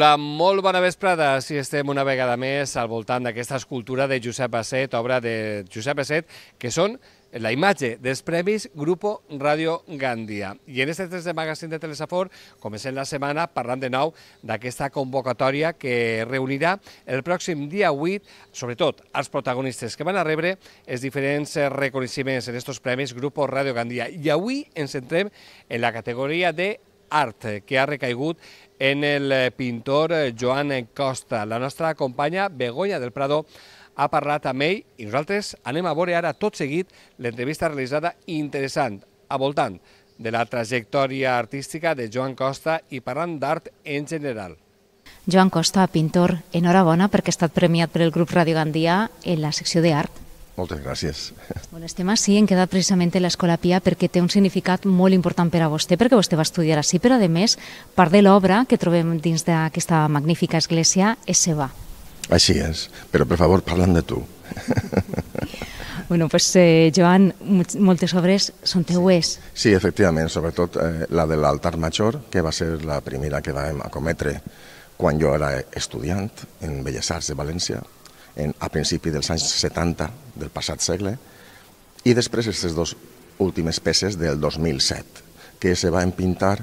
Hola, molt bona vesprada. Si estem una vegada més al voltant d'aquesta escultura de Josep Asset, obra de Josep Asset, que són la imatge dels Premis Grupo Radio Gandia. I en aquest 3 de magazín de Telesafor comencem la setmana parlant de nou d'aquesta convocatòria que reunirà el pròxim dia 8, sobretot els protagonistes que van a rebre els diferents reconeixements en aquests Premis Grupo Radio Gandia. I avui ens centrem en la categoria de art que ha recaigut en el eh, pintor eh, Joan Costa. La nostra companya Begoña del Prado ha parlat amb ell i nosaltres anem a veure ara tot seguit l'entrevista realitzada interessant, a voltant de la trajectòria artística de Joan Costa i parlant d'art en general. Joan Costa, pintor, enhorabona perquè ha estat premiat per el grup Radio Gandia en la secció d'art. Moltes gràcies. Bon estima, sí, en queda precisament l'Escola Pia perquè té un significat molt important per a vostè, perquè vostè va estudiar així, però a més, part de l'obra que trobem dins d'aquesta magnífica església és seva. Així és, però per favor, parlant de tu. Bueno, pues, eh, Joan, moltes obres són teues. Sí, sí efectivament, sobretot eh, la de l'altar major, que va ser la primera que vam acometre quan jo era estudiant en Belles Arts de València, en, a principi dels anys 70 del passat segle, i després aquestes dues últimes peces del 2007, que se va pintar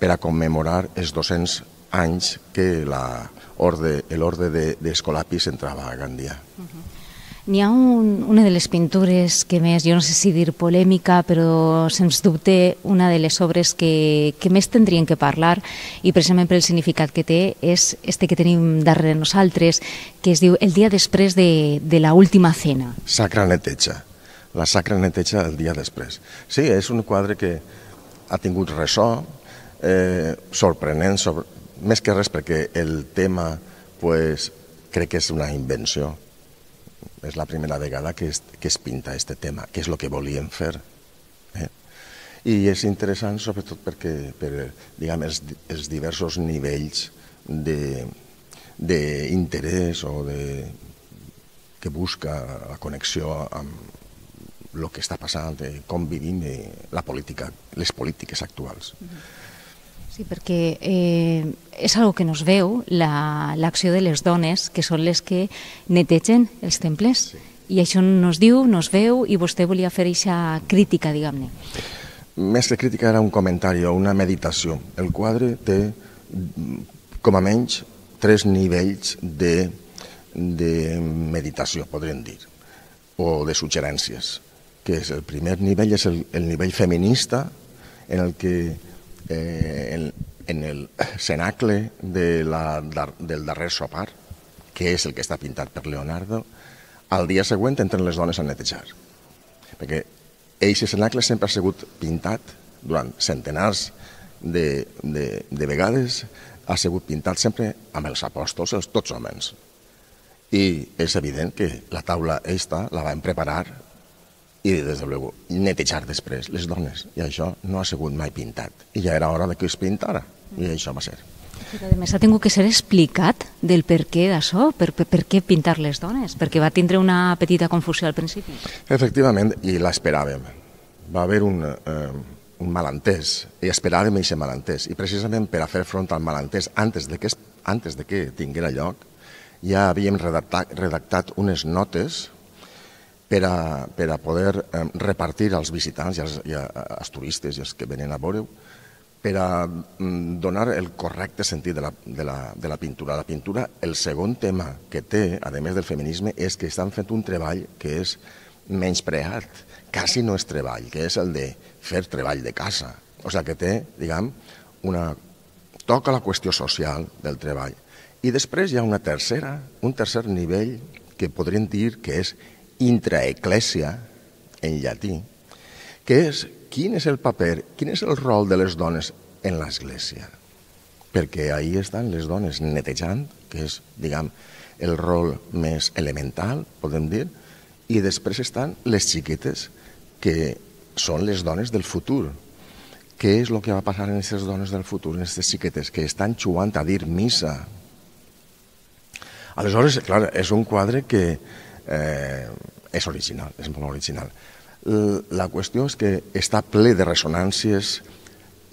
per a commemorar els 200 anys que l'ordre de, de entrava a Gandia. Uh -huh. N'hi ha un, una de les pintures que més, jo no sé si dir polèmica, però sens dubte una de les obres que, que més tindrien que parlar i precisament pel significat que té és este que tenim darrere nosaltres, que es diu El dia després de, de la última cena. Sacra neteja, la sacra neteja el dia després. Sí, és un quadre que ha tingut ressò, eh, sorprenent, sobre, més que res perquè el tema pues, crec que és una invenció és la primera vegada que es, que es pinta aquest tema, que és el que volíem fer. Eh? I és interessant sobretot perquè per, diguem, els, els diversos nivells d'interès o de, que busca la connexió amb el que està passant, com vivim eh, la política, les polítiques actuals. Mm -hmm. Sí, perquè eh, és algo que no es veu, l'acció la, de les dones, que són les que netegen els temples. Sí. I això no es diu, no es veu, i vostè volia fer aquesta crítica, diguem-ne. Més que crítica era un comentari o una meditació. El quadre té, com a menys, tres nivells de, de meditació, podríem dir, o de suggerències, que és el primer nivell, és el, el nivell feminista, en el que Eh, en, en el cenacle de la, del darrer sopar, que és el que està pintat per Leonardo, al dia següent entren les dones a netejar. Perquè aquest cenacle sempre ha sigut pintat durant centenars de, de, de vegades, ha sigut pintat sempre amb els apòstols, els tots homes. I és evident que la taula esta la van preparar i, des de luego, netejar després les dones. I això no ha sigut mai pintat. I ja era hora de que es pintara. I això va ser. Però, a més, ha tingut que ser explicat del per què d'això, per, per, per què pintar les dones, perquè va tindre una petita confusió al principi. Efectivament, i l'esperàvem. Va haver un, eh, un malentès, i esperàvem aquest malentès. I precisament per a fer front al malentès, antes de que, antes de que tinguera lloc, ja havíem redactat, redactat unes notes, per a, per a poder repartir als visitants i als, i als turistes i als que venen a veure per a mm, donar el correcte sentit de la, de, la, de la pintura. La pintura, el segon tema que té, a més del feminisme, és que estan fent un treball que és menyspreat, quasi no és treball, que és el de fer treball de casa. O sigui, que té, diguem, una... toca la qüestió social del treball. I després hi ha una tercera, un tercer nivell que podríem dir que és intraeclèsia, en llatí, que és quin és el paper, quin és el rol de les dones en l'Església. Perquè ahí estan les dones netejant, que és, diguem, el rol més elemental, podem dir, i després estan les xiquetes, que són les dones del futur. Què és el que va passar en aquestes dones del futur, en aquestes xiquetes, que estan jugant a dir missa? Aleshores, clar, és un quadre que, eh, és original, és molt original. La qüestió és que està ple de resonàncies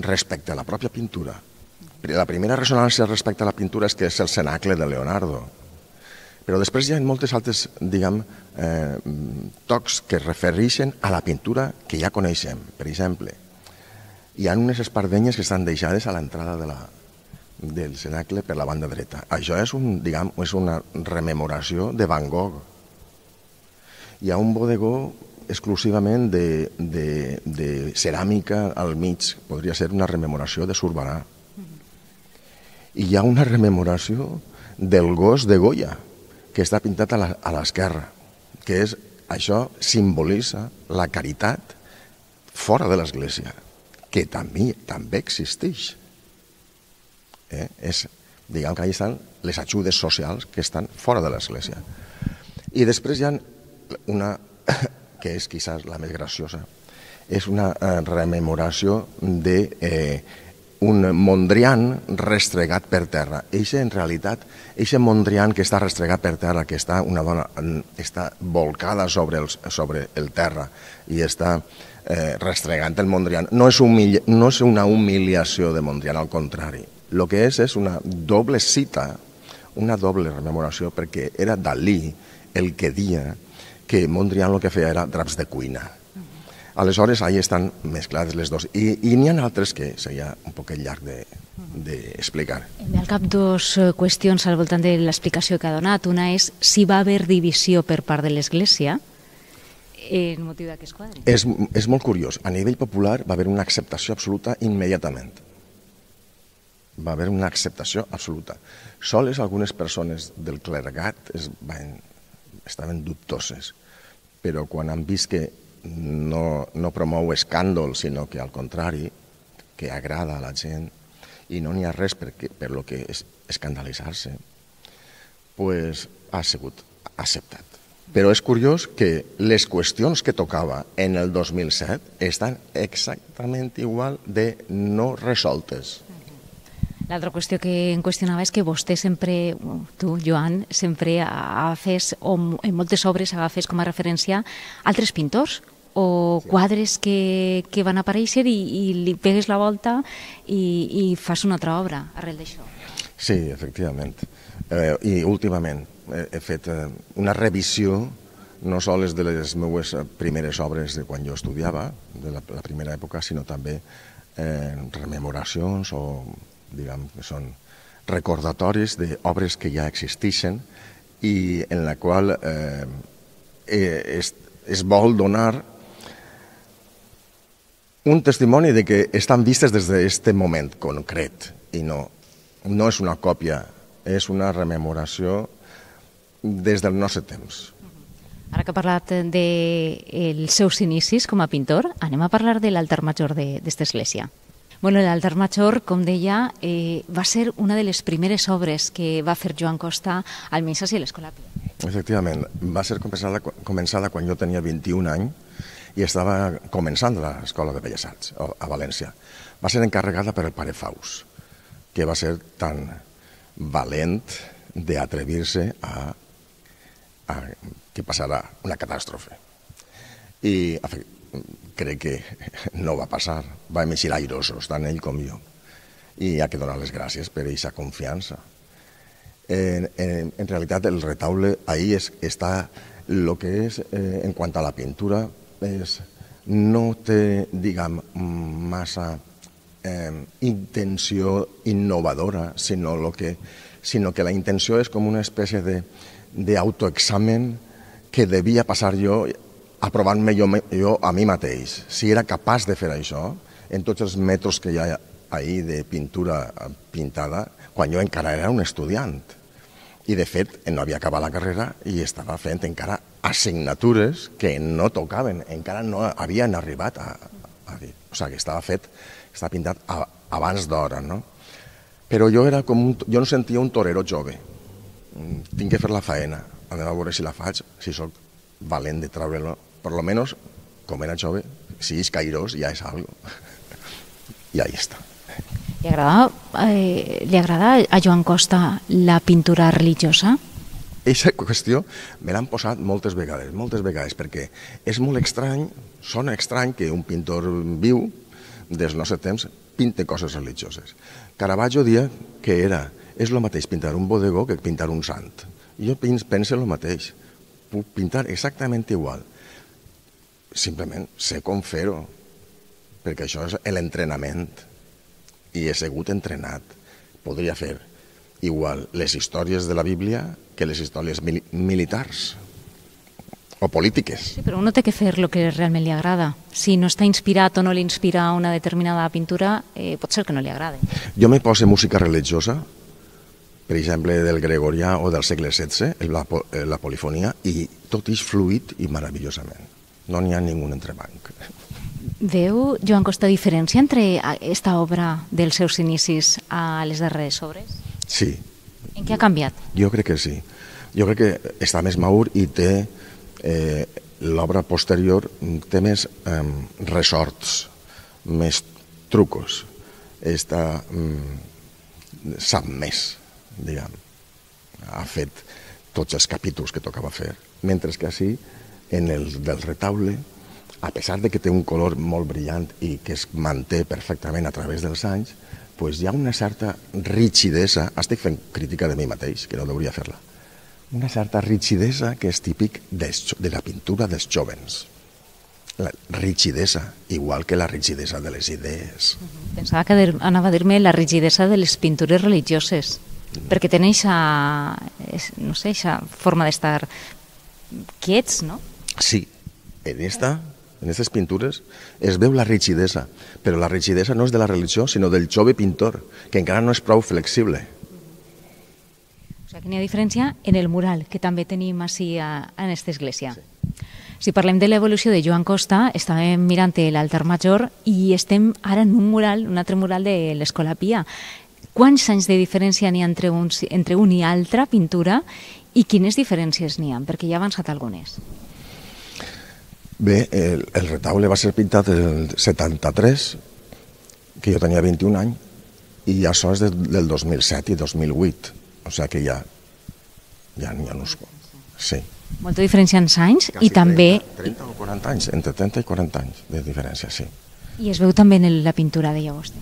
respecte a la pròpia pintura. La primera resonància respecte a la pintura és que és el cenacle de Leonardo. Però després hi ha moltes altres, diguem, eh, tocs que es refereixen a la pintura que ja coneixem. Per exemple, hi ha unes espardenyes que estan deixades a l'entrada de la, del cenacle per la banda dreta. Això és, un, diguem, és una rememoració de Van Gogh hi ha un bodegó exclusivament de, de, de ceràmica al mig, podria ser una rememoració de Surbarà. Mm-hmm. I hi ha una rememoració del gos de Goya, que està pintat a l'esquerra, que és, això simbolitza la caritat fora de l'Església, que també, també existeix. Eh? És, diguem que allà estan les ajudes socials que estan fora de l'Església. I després hi ha una que és quizás la més graciosa, és una eh, rememoració de eh, un Mondrian restregat per terra. Eixe, en realitat, eixe Mondrian que està restregat per terra, que està una dona està volcada sobre, els, sobre el terra i està eh, restregant el Mondrian, no és, humil no és una humiliació de Mondrian, al contrari. El que és és una doble cita, una doble rememoració, perquè era Dalí el que dia que Mondrian el que feia era draps de cuina. Aleshores, ahí estan mesclades les dues. I, i n'hi ha altres que seria un poc llarg de, d'explicar. Em al cap dos eh, qüestions al voltant de l'explicació que ha donat. Una és si va haver divisió per part de l'Església en motiu d'aquest quadre. És, és molt curiós. A nivell popular va haver una acceptació absoluta immediatament. Va haver una acceptació absoluta. Soles algunes persones del clergat es van estaven dubtoses, però quan han vist que no, no promou escàndol, sinó que al contrari, que agrada a la gent, i no n'hi ha res que, per lo que és escandalitzar-se, pues, ha sigut acceptat. Però és curiós que les qüestions que tocava en el 2007 estan exactament igual de no resoltes. L'altra qüestió que em qüestionava és que vostè sempre, tu, Joan, sempre agafes, o en moltes obres agafes com a referència altres pintors o sí. quadres que, que van aparèixer i, i li pegues la volta i, i fas una altra obra arrel d'això. Sí, efectivament. Eh, I últimament he, he fet eh, una revisió no sols de les meues primeres obres de quan jo estudiava, de la, la primera època, sinó també eh, rememoracions o diguem que són recordatoris d'obres que ja existeixen i en la qual eh, eh, es, es vol donar un testimoni de que estan vistes des d'aquest moment concret i no, no és una còpia, és una rememoració des del nostre temps. Ara que ha parlat dels de eh, seus inicis com a pintor, anem a parlar de l'altar major d'aquesta església. Bueno, l'Altar Major, com deia, eh, va ser una de les primeres obres que va fer Joan Costa al Missas i a Pia. Efectivament, va ser començada, començada quan jo tenia 21 anys i estava començant l'Escola de Belles Arts a València. Va ser encarregada per el pare Faust, que va ser tan valent d'atrevir-se a, a que passarà una catàstrofe. I crec que no va passar. Va emergir airosos, tant ell com jo. I hi ha que donar les gràcies per aquesta confiança. En, en, en realitat, el retaule ahí es, està el que és, eh, en quant a la pintura, és, no té, diguem, massa eh, intenció innovadora, sinó, lo que, sinó que la intenció és com una espècie de, de autoexamen que devia passar jo aprovant-me jo, jo a mi mateix. Si era capaç de fer això, en tots els metres que hi ha ahir de pintura eh, pintada, quan jo encara era un estudiant. I, de fet, no havia acabat la carrera i estava fent encara assignatures que no tocaven, encara no havien arribat a, a dir. O sigui, que estava fet, estava pintat a, abans d'hora, no? Però jo era com un, jo no sentia un torero jove. Mm, tinc que fer la faena, anem a veure si la faig, si sóc valent de treure-lo por lo menos, com era chove, si es cairós ya és algo. Y ahí está. ¿Le agrada, eh, li agrada a Joan Costa la pintura religiosa? Esa qüestió me l'han posat moltes vegades, moltes vegades, perquè és molt estrany, sona estrany que un pintor viu des del nostre temps pinte coses religioses. Caravaggio dia que era, és el mateix pintar un bodegó que pintar un sant. Jo penso el mateix, puc pintar exactament igual simplement sé com fer-ho, perquè això és l'entrenament. I he sigut entrenat. Podria fer igual les històries de la Bíblia que les històries mil militars o polítiques. Sí, però uno té que fer el que realment li agrada. Si no està inspirat o no li inspira una determinada pintura, eh, pot ser que no li agrade. Jo me poso música religiosa, per exemple, del gregorià o del segle XVI, la, eh, la polifonia, i tot és fluït i meravellosament no n'hi ha ningú entrebanc. Veu, Joan Costa, diferència entre aquesta obra dels seus inicis a les darreres obres? Sí. En què ha canviat? Jo crec que sí. Jo crec que està més maur i té eh, l'obra posterior té més eh, resorts, més trucos, està, mm, sap més, diguem. Ha fet tots els capítols que tocava fer. Mentre que així en el del retaule, a pesar de que té un color molt brillant i que es manté perfectament a través dels anys, pues hi ha una certa rigidesa, estic fent crítica de mi mateix, que no deuria fer-la, una certa rigidesa que és típic de la pintura dels jovens. La rigidesa, igual que la rigidesa de les idees. Mm-hmm. Pensava que anava a dir-me la rigidesa de les pintures religioses, no. Mm. perquè tenen aquesta, no sé, aquesta forma d'estar quiets, no? Sí, en esta en aquestes pintures es veu la rigidesa, però la rigidesa no és de la religió, sinó del jove pintor, que encara no és prou flexible. O sigui, que n'hi ha diferència en el mural, que també tenim així a, en aquesta església. Sí. Si parlem de l'evolució de Joan Costa, estàvem mirant l'altar major i estem ara en un mural, un altre mural de l'Escola Pia. Quants anys de diferència n'hi ha entre, uns, entre un i altra pintura i quines diferències n'hi ha? Perquè ja ha avançat algunes. Bé, el, el retaule va ser pintat el 73, que jo tenia 21 anys, i això és de, del 2007 i 2008, o sigui que ja ja n'hi ha uns... Sí. Molta diferència en anys Quasi i també... 30, 30 o 40 anys, entre 30 i 40 anys de diferència, sí. I es veu també en la pintura de llavors?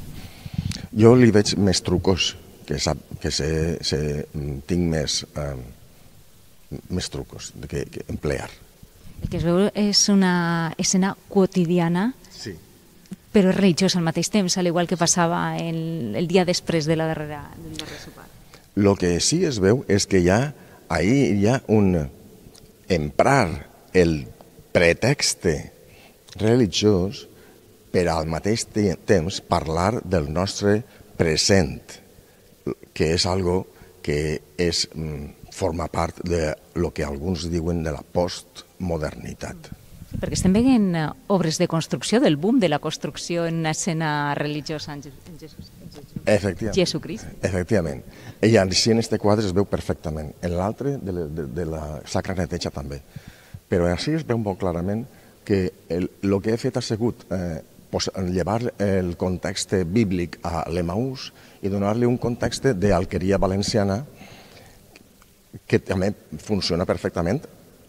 Jo li veig més trucos, que, sap, que se, se, tinc més, eh, més trucos que, que emplear. El que es veu és una escena quotidiana sí. però és religiosa al mateix temps, al igual que passava el, el dia després de la darrera, sopar. El que sí es veu és que ja ahí hi ha un emprar el pretext religiós per al mateix temps parlar del nostre present, que és algo que és, mm, forma part de lo que alguns diuen de la post modernitat. Sí, perquè estem veient eh, obres de construcció, del boom de la construcció en una escena religiosa en Jesús. Efectivament. Jesucrist. Efectivament. I així en aquest quadre es veu perfectament. En l'altre, de, la, de, de la Sacra Neteja, també. Però així es veu molt clarament que el, el que he fet ha sigut eh, pues, llevar el context bíblic a l'Emaús i donar-li un context d'alqueria valenciana que també funciona perfectament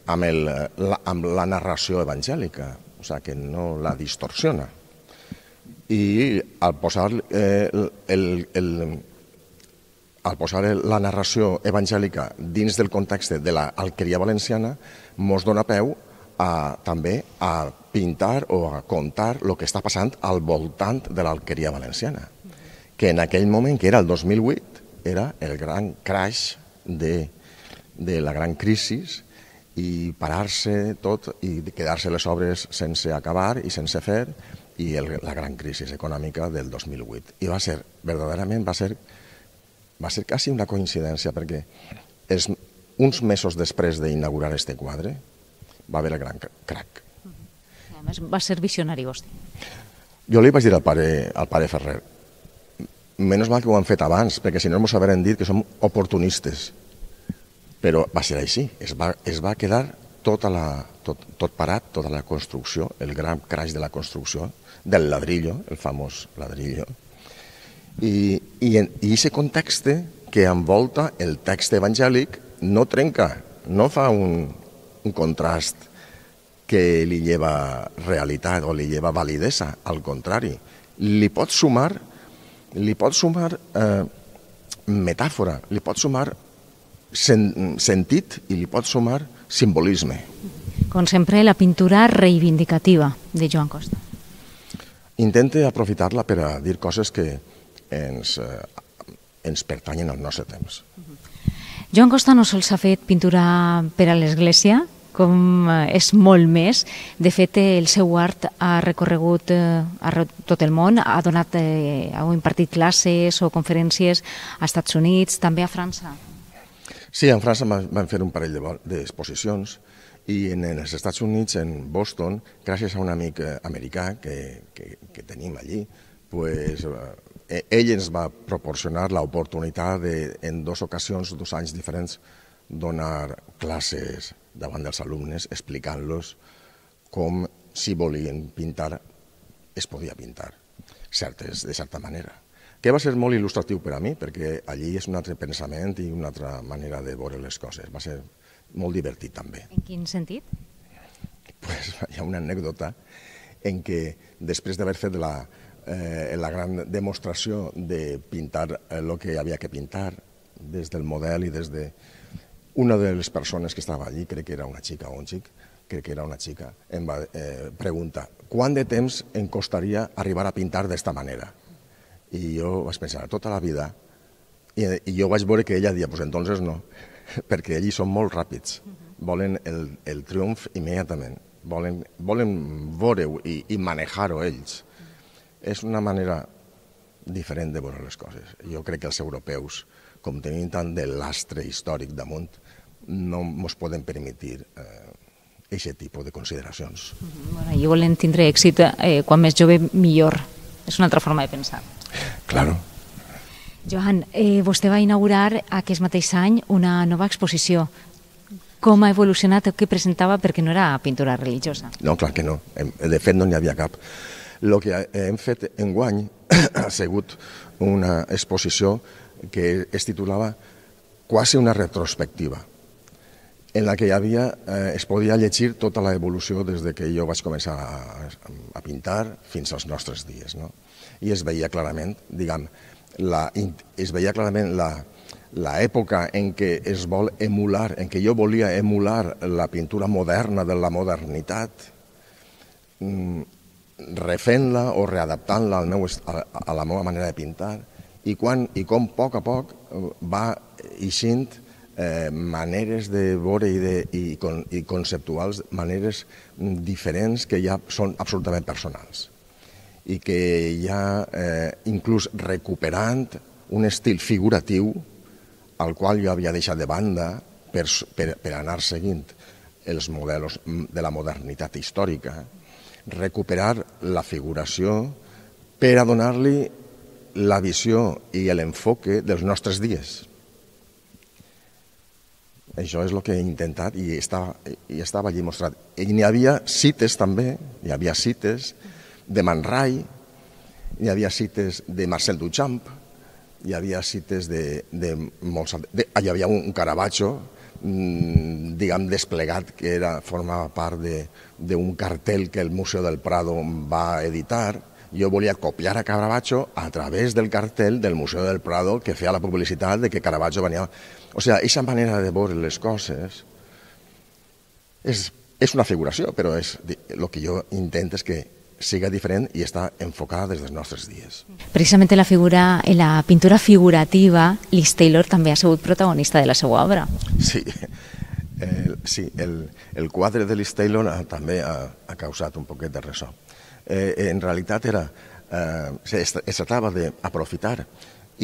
amb, el, la, amb la narració evangèlica, o sigui, que no la distorsiona. I al posar, eh, el, el, al posar la narració evangèlica dins del context de l'alqueria valenciana, mos dona peu a, també a pintar o a contar el que està passant al voltant de l'alqueria valenciana, que en aquell moment, que era el 2008, era el gran crash de, de la gran crisi i parar-se tot i quedar-se les obres sense acabar i sense fer i el, la gran crisi econòmica del 2008. I va ser, verdaderament, va ser, va ser quasi una coincidència, perquè els, uns mesos després d'inaugurar este quadre va haver el gran crac. A més, va ser visionari, vostè. Jo li vaig dir al pare, al pare Ferrer, menys mal que ho han fet abans, perquè si no ens ho haurien dit que som oportunistes. Però va ser així, es va, es va quedar tota la, tot, tot parat, tota la construcció, el gran crash de la construcció, del ladrillo, el famós ladrillo. I, i, en, i ese context que envolta el text evangèlic no trenca, no fa un, un contrast que li lleva realitat o li lleva validesa, al contrari, li pot sumar, li pot sumar eh, metàfora, li pot sumar sen sentit i li pot sumar simbolisme. Com sempre, la pintura reivindicativa de Joan Costa. Intente aprofitar-la per a dir coses que ens, eh, ens pertanyen al nostre temps. Joan Costa no sols ha fet pintura per a l'Església, com eh, és molt més. De fet, el seu art ha recorregut eh, a tot el món, ha donat, eh, ha impartit classes o conferències a Estats Units, també a França. Sí, en França van fer un parell d'exposicions i en els Estats Units, en Boston, gràcies a un amic eh, americà que, que, que tenim allí, pues, eh, eh, ell ens va proporcionar l'oportunitat de, en dues ocasions, dos anys diferents, donar classes davant dels alumnes explicant-los com si volien pintar es podia pintar, certes, de certa manera que va ser molt il·lustratiu per a mi, perquè allí és un altre pensament i una altra manera de veure les coses. Va ser molt divertit, també. En quin sentit? Pues, hi ha una anècdota en què, després d'haver fet la, eh, la gran demostració de pintar el eh, que havia que pintar, des del model i des de... Una de les persones que estava allí, crec que era una xica o un xic, crec que era una xica, em va eh, preguntar quant de temps em costaria arribar a pintar d'esta manera? I jo vaig pensar, tota la vida. I, i jo vaig veure que ella deia, pues entonces no, perquè ells són molt ràpids. Uh mhm. -huh. Volen el, el triomf immediatament. Volen, volen veure-ho i, i manejar-ho ells. Uh mhm. -huh. És una manera diferent de veure les coses. Jo crec que els europeus, com tenim tant de lastre històric damunt, no ens poden permetir eh, aquest tipus de consideracions. Mhm. Bueno, I volen tindre èxit eh, quan més jove millor. És una altra forma de pensar. Claro. Joan, eh, vostè va inaugurar aquest mateix any una nova exposició. Com ha evolucionat el que presentava? Perquè no era pintura religiosa. No, clar que no. De fet, no n'hi havia cap. El que hem fet en guany ha sigut una exposició que es titulava quasi una retrospectiva en la que hi havia, eh, es podia llegir tota l'evolució des de que jo vaig començar a, a pintar fins als nostres dies. No? i es veia clarament, diguem, la, es veia clarament la, l'època en què es vol emular, en què jo volia emular la pintura moderna de la modernitat, mm, refent-la o readaptant-la al meu, a la meva manera de pintar, i, quan, i com a poc a poc eh, va eixint eh, maneres de veure i, de, i, con, i conceptuals, maneres mm, diferents que ja són absolutament personals i que ja eh, inclús recuperant un estil figuratiu al qual jo havia deixat de banda per, per, per anar seguint els models mm, de la modernitat històrica, recuperar la figuració per a donar-li la visió i l'enfoque dels nostres dies. Això és el que he intentat i estava, i estava allí mostrat. I n'hi havia cites també, hi havia cites, de Man Ray, hi havia cites de Marcel Duchamp, hi havia cites de, de molts... De, ah, hi havia un Caravaggio, mm, diguem, desplegat, que era, formava part d'un cartell que el Museu del Prado va editar. Jo volia copiar a Caravaggio a través del cartell del Museu del Prado que feia la publicitat de que Caravaggio venia... O sigui, aquesta manera de veure les coses és, és una figuració, però és, el que jo intento és que siga diferent i està enfocada des dels nostres dies. Precisament la figura, la pintura figurativa, Liz Taylor també ha sigut protagonista de la seva obra. Sí, el, sí, el, el quadre de Liz Taylor ha, també ha, ha causat un poquet de ressò. Eh, en realitat era, eh, es tractava d'aprofitar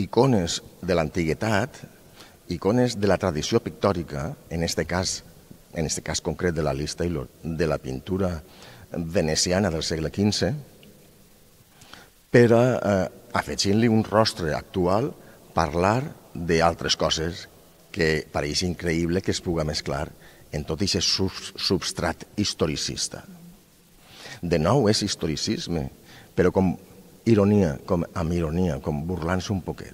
icones de l'antiguitat, icones de la tradició pictòrica, en este cas, en este cas concret de la Liz Taylor, de la pintura eh, veneciana del segle XV, per eh, afegint-li un rostre actual, parlar d'altres coses que pareix increïble que es puga mesclar en tot aquest substrat historicista. De nou és historicisme, però com ironia, com amb ironia, com burlant-se un poquet.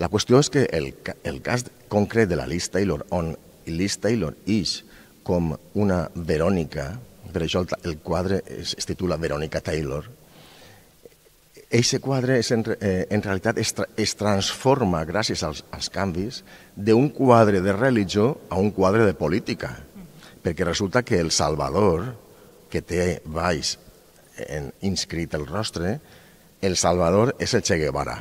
La qüestió és que el, el cas concret de la Liz Taylor, on Liz Taylor ix com una Verònica, per això el, el quadre es, es titula Veronica Taylor. Eixe quadre és en, eh, en realitat es, tra es transforma gràcies als, als canvis d'un quadre de religió a un quadre de política, perquè resulta que el Salvador, que té baix en, inscrit el rostre, el Salvador és el Che Guevara,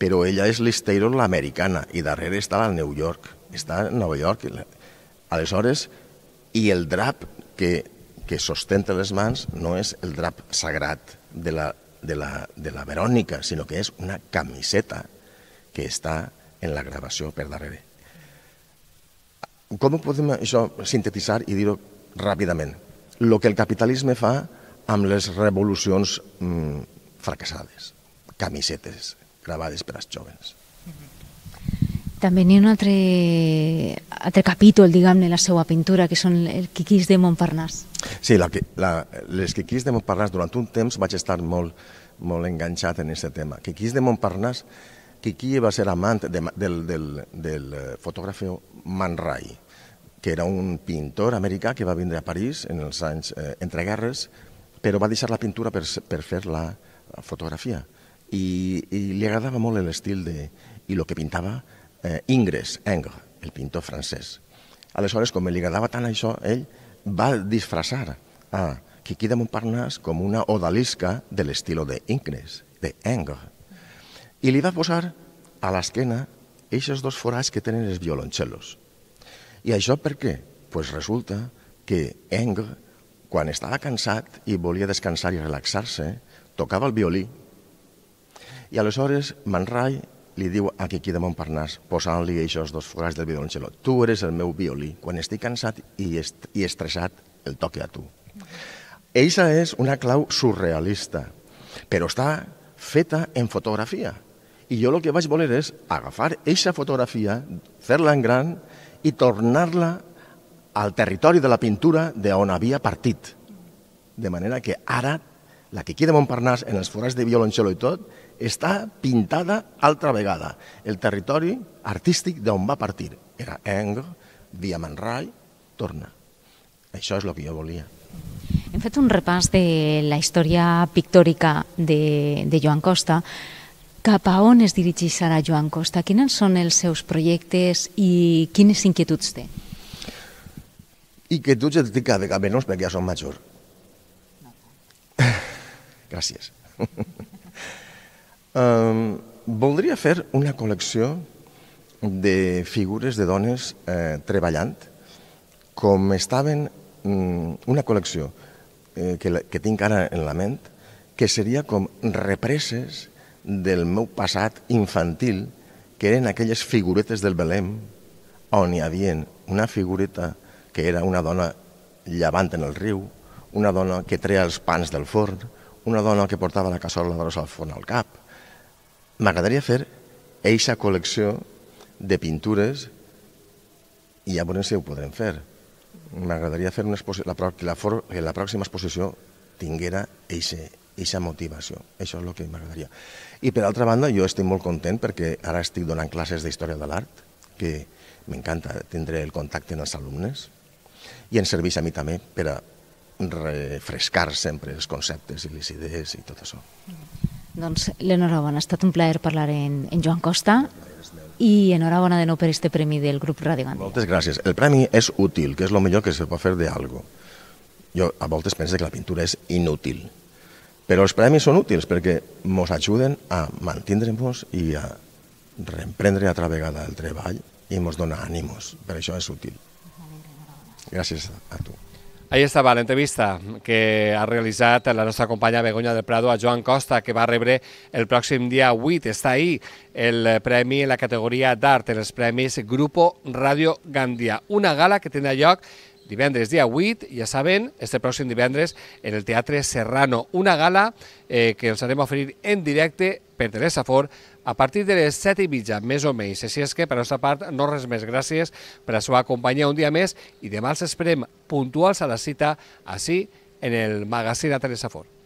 però ella és l'East Taylor l'americana i darrere està la New York, està a Nova York. Aleshores, i el drap que que sostenta les mans no és el drap sagrat de la, de la, de la Verònica, sinó que és una camiseta que està en la gravació per darrere. Com ho podem això sintetitzar i dir-ho ràpidament? El que el capitalisme fa amb les revolucions mm, fracassades, camisetes gravades per als jovens. Mm -hmm. També n'hi ha un altre, altre capítol, diguem-ne, la seva pintura, que són el quiquís de Montparnasse. Sí, la, la, les quiquís de Montparnasse, durant un temps vaig estar molt, molt enganxat en aquest tema. Quiquís de Montparnasse, Quiquí va ser amant de, del, del, del eh, fotògraf Man Ray, que era un pintor americà que va vindre a París en els anys eh, entreguerres, però va deixar la pintura per, per fer la, la fotografia. I, I li agradava molt l'estil de... i el que pintava eh, Ingres Eng, el pintor francès. Aleshores, com li agradava tant això, ell va disfressar a Quiquí de Montparnasse com una odalisca de l'estil de Ingres, de Eng. I li va posar a l'esquena aquests dos forats que tenen els violoncellos. I això per què? Pues resulta que Eng, quan estava cansat i volia descansar i relaxar-se, tocava el violí. I aleshores Man Ray li diu a Quiqui de Montparnàs, posant-li aixòs dos forats del violoncel, tu eres el meu violí, quan estic cansat i, est i estressat, el toque a tu. Eixa és una clau surrealista, però està feta en fotografia. I jo el que vaig voler és agafar eixa fotografia, fer-la en gran i tornar-la al territori de la pintura d'on havia partit. De manera que ara la que queda Montparnasse en els forats de violoncel i tot està pintada altra vegada. El territori artístic d'on va partir era Eng, Diamant Rai, Torna. Això és el que jo volia. Hem fet un repàs de la història pictòrica de, de Joan Costa. Cap a on es dirigeix ara Joan Costa? Quins són els seus projectes i quines inquietuds té? Inquietuds et dic cada vegada menys perquè ja som major. No. Gràcies. voldria fer una col·lecció de figures de dones eh, treballant, com estaven mm, una col·lecció eh, que, que tinc ara en la ment, que seria com represes del meu passat infantil, que eren aquelles figuretes del Belém, on hi havia una figureta que era una dona llevant en el riu, una dona que treia els pans del forn, una dona que portava la cassola de al forn al cap, M'agradaria fer eixa col·lecció de pintures i ja veurem si ho podrem fer. M'agradaria fer una la, que la, que la pròxima exposició tinguera eixa, eixa motivació. Això és el que m'agradaria. I per altra banda, jo estic molt content perquè ara estic donant classes d'història de l'art, que m'encanta tindre el contacte amb els alumnes, i ens serveix a mi també per a refrescar sempre els conceptes i les idees i tot això. Mm. Doncs l'enhorabona, ha estat un plaer parlar en, en Joan Costa i enhorabona de nou per este premi del grup Radio Gandia. Moltes gràcies. El premi és útil, que és el millor que se pot fer d'algo. Jo a voltes penso que la pintura és inútil, però els premis són útils perquè ens ajuden a mantenir nos i a reemprendre altra vegada el treball i ens dona ànims. Per això és útil. Gràcies a tu. Ahí estava l'entrevista que ha realitzat la nostra companya Begoña del Prado a Joan Costa, que va rebre el pròxim dia 8. Està ahí el premi en la categoria d'art, en els premis Grupo Radio Gandia. Una gala que tindrà lloc divendres dia 8, ja saben, este pròxim divendres en el Teatre Serrano. Una gala eh, que els anem a oferir en directe per Telesafort a partir de les 7 i mitja, més o menys. Així és que, per la nostra part, no res més. Gràcies per la seva companyia un dia més i demà els esperem puntuals a la cita així en el magazín a Teresa Fort.